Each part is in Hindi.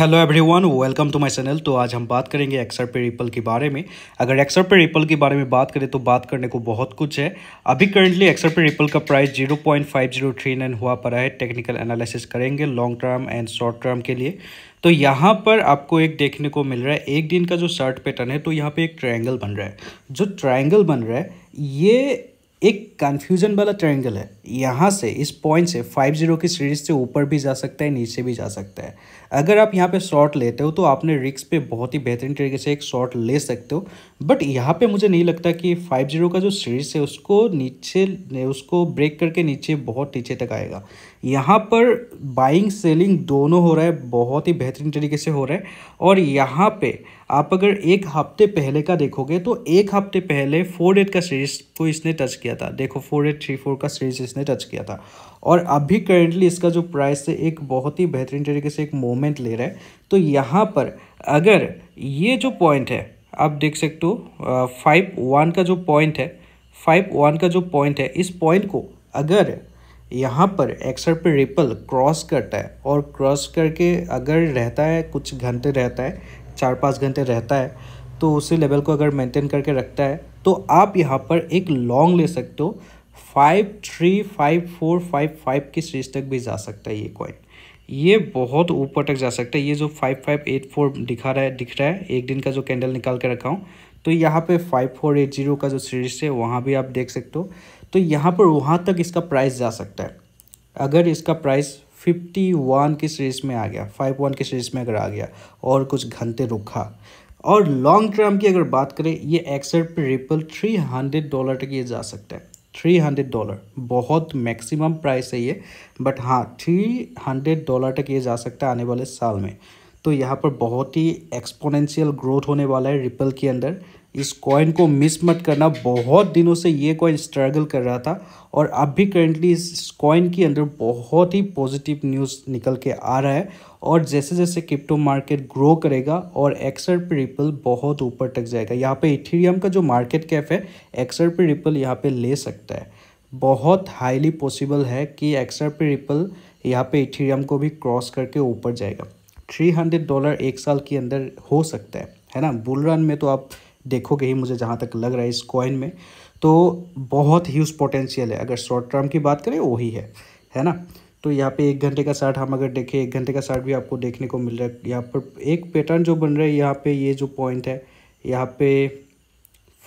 hello everyone welcome to my channel तो आज हम बात करेंगे एक्सर पे रिपल के बारे में अगर एक्सर पे रिपल के बारे में बात करें तो बात करने को बहुत कुछ है अभी करंटली एक्सर पे रिपल का प्राइस 0.5039 हुआ पड़ा है टेक्निकल एनालिसिस करेंगे long term and short term के लिए तो यहाँ पर आपको एक देखने को मिल रहा है एक दिन का जो शर्ट पैटर्न है तो यहाँ पर एक ट्राइंगल बन रहा है जो ट्राइंगल बन रहा है ये एक कन्फ्यूजन वाला ट्रायंगल है यहाँ से इस पॉइंट से फाइव जीरो की सीरीज से ऊपर भी जा सकता है नीचे भी जा सकता है अगर आप यहाँ पे शॉट लेते हो तो आपने रिक्स पे बहुत ही बेहतरीन तरीके से एक शॉट ले सकते हो बट यहाँ पे मुझे नहीं लगता कि फाइव जीरो का जो सीरीज है उसको नीचे उसको ब्रेक करके नीचे बहुत नीचे तक आएगा यहाँ पर बाइंग सेलिंग दोनों हो रहा है बहुत ही बेहतरीन तरीके से हो रहा है और यहाँ पर आप अगर एक हफ्ते पहले का देखोगे तो एक हफ्ते पहले फोर एट का सीरीज को इसने टच किया था देखो फोर एट थ्री फोर का सीरीज इसने टच किया था और अभी करेंटली इसका जो प्राइस है एक बहुत ही बेहतरीन तरीके से एक मोमेंट ले रहा है तो यहाँ पर अगर ये जो पॉइंट है आप देख सकते हो फाइव वन का जो पॉइंट है फाइव वन का जो पॉइंट है इस पॉइंट को अगर यहाँ पर एक्सर पे रिपल क्रॉस करता है और क्रॉस करके अगर रहता है कुछ घंटे रहता है चार पाँच घंटे रहता है तो उसी लेवल को अगर मेंटेन करके रखता है तो आप यहाँ पर एक लॉन्ग ले सकते हो five three five four five five की सीरीज तक भी जा सकता है ये कॉइन ये बहुत ऊपर तक जा सकता है ये जो फाइव फाइव एट फोर दिखा रहा है दिख रहा है एक दिन का जो कैंडल निकाल के रखा हूँ तो यहाँ पे फाइव फोर एट जीरो का जो सीरीज है वहाँ भी आप देख सकते हो तो यहाँ पर वहाँ तक इसका प्राइस जा सकता है अगर इसका प्राइस फिफ्टी वन की सीरीज़ में आ गया फाइव वन की सीरीज़ में अगर आ गया और कुछ घंटे रुखा और लॉन्ग टर्म की अगर बात करें ये एक्सर पर रिपल थ्री हंड्रेड डॉलर तक ये जा सकता है थ्री हंड्रेड डॉलर बहुत मैक्सिमम प्राइस है ये बट हाँ थ्री हंड्रेड डॉलर तक ये जा सकता है आने वाले साल में तो यहाँ पर बहुत ही एक्सपोनेंशियल ग्रोथ होने वाला है रिपल के अंदर इस कॉइन को मिस मत करना बहुत दिनों से ये कॉइन स्ट्रगल कर रहा था और अब भी करेंटली इस कॉइन के अंदर बहुत ही पॉजिटिव न्यूज़ निकल के आ रहा है और जैसे जैसे क्रिप्टो मार्केट ग्रो करेगा और एक्सर पे रिपल बहुत ऊपर तक जाएगा यहाँ पे इथेरियम का जो मार्केट कैप है एक्सर पे रिपल यहाँ पे ले सकता है बहुत हाईली पॉसिबल है कि एक्सर पे रिपल यहाँ पे इथेरियम को भी क्रॉस करके ऊपर जाएगा थ्री हंड्रेड डॉलर एक साल के अंदर हो सकता है है ना बुल रन में तो आप देखोगे ही मुझे जहाँ तक लग रहा है इस कॉइन में तो बहुत उस पोटेंशियल है अगर शॉर्ट टर्म की बात करें वही है है ना तो यहाँ पे एक घंटे का शार्ट हम अगर देखें एक घंटे का शार्ट भी आपको देखने को मिल रहा है यहाँ पर एक पैटर्न जो बन रहा है यहाँ पे ये जो पॉइंट है यहाँ पे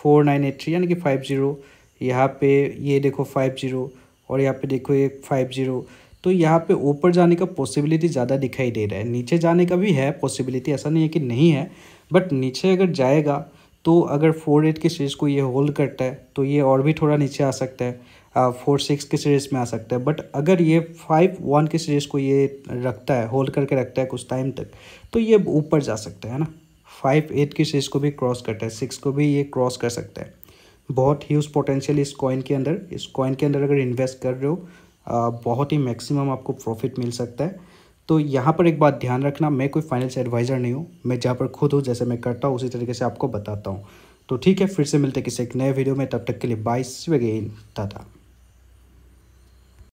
फोर नाइन एट थ्री यानी कि फाइव ज़ीरो यहाँ पे ये देखो फाइव ज़ीरो और यहाँ पे देखो ये फाइव ज़ीरो तो यहाँ पे ऊपर जाने का पॉसिबिलिटी ज़्यादा दिखाई दे रहा है नीचे जाने का भी है पॉसिबिलिटी ऐसा नहीं है कि नहीं है बट नीचे अगर जाएगा तो अगर फोर एट के सीरीज़ को ये होल्ड करता है तो ये और भी थोड़ा नीचे आ सकता है फोर सिक्स के सीरीज़ में आ सकता है बट अगर ये फाइव वन के सीरीज़ को ये रखता है होल्ड करके रखता है कुछ टाइम तक तो ये ऊपर जा सकता है ना फाइव एट की सीरीज़ को भी क्रॉस करता है सिक्स को भी ये क्रॉस कर सकता है बहुत ह्यूज पोटेंशियल इस कॉइन के अंदर इस कॉइन के अंदर अगर इन्वेस्ट कर रहे हो बहुत ही मैक्सिमम आपको प्रॉफिट मिल सकता है तो यहाँ पर एक बात ध्यान रखना मैं कोई फाइनेंस एडवाइज़र नहीं हूँ मैं जहाँ पर खुद हूँ जैसे मैं करता हूँ उसी तरीके से आपको बताता हूँ तो ठीक है फिर से मिलते किसी एक नए वीडियो में तब तक के लिए बाई सी दादा